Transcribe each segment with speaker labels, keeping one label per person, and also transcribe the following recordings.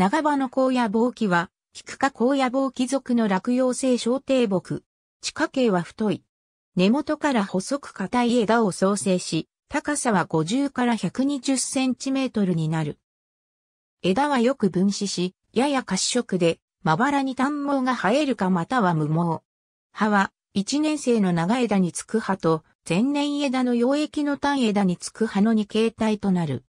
Speaker 1: 長場の荒野坊木は、菊花荒野坊木属の落葉性小低木。地下茎は太い。根元から細く硬い枝を創生し、高さは50から120センチメートルになる。枝はよく分子し、やや褐色で、まばらに短毛が生えるかまたは無毛。葉は、一年生の長枝につく葉と、前年枝の溶液の単枝につく葉の2形態となる。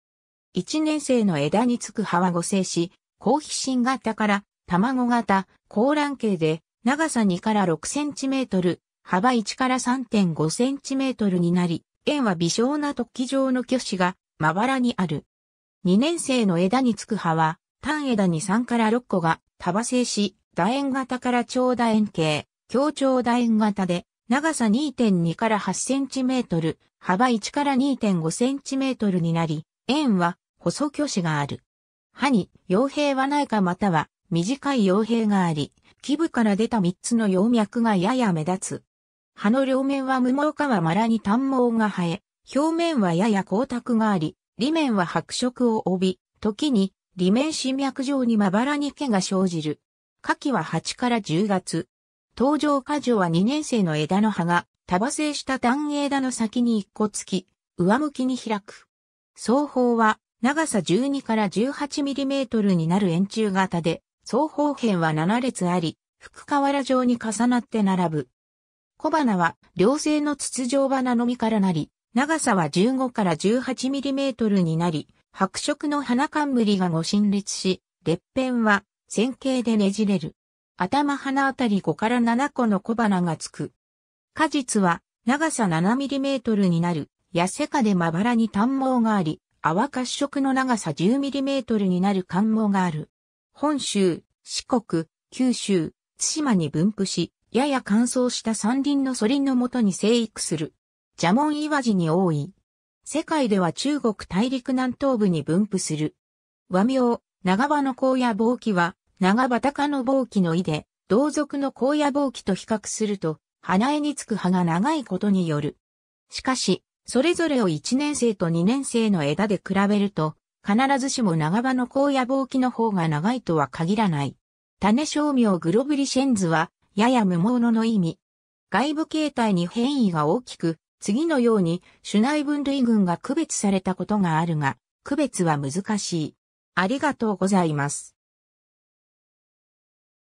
Speaker 1: 一年生の枝につく葉は5生し、高皮信型から卵型、高卵形で、長さ2から6センチメートル、幅1から3.5センチメートルになり、円は微小な突起状の巨子がまばらにある。2年生の枝につく葉は、単枝に3から6個が束製し、楕円型から長楕円形、強調楕円型で、長さ2.2から8センチメートル、幅1から2.5センチメートルになり、円は細巨子がある。歯に傭兵はないかまたは短い傭兵があり、基部から出た3つの葉脈がやや目立つ。歯の両面は無毛かはまらに短毛が生え、表面はやや光沢があり、裏面は白色を帯び、時に、裏面新脈状にまばらに毛が生じる。夏季は8から10月。登場果樹は2年生の枝の葉が、束生した単枝の先に一個つき、上向きに開く。双方は長さ12から18ミリメートルになる円柱型で、双方辺は7列あり、福瓦状に重なって並ぶ。小花は両性の筒状花のみからなり、長さは15から18ミリメートルになり、白色の花冠が五陳列し、列片は線形でねじれる。頭花あたり5から7個の小花がつく。果実は長さ7ミリメートルになる、痩せかでまばらに短毛があり、泡褐色の長さ 10mm になる関毛がある。本州、四国、九州、津島に分布し、やや乾燥した山林のソリンのもとに生育する。蛇紋岩地に多い。世界では中国大陸南東部に分布する。和名、長場の荒野暴起は、長場高の暴起の意で、同族の荒野暴起と比較すると、花江につく葉が長いことによる。しかし、それぞれを1年生と2年生の枝で比べると、必ずしも長場の高野棒木の方が長いとは限らない。種商名グロブリシェンズは、やや無毛のの意味。外部形態に変異が大きく、次のように種内分類群が区別されたことがあるが、区別は難しい。ありがとうございます。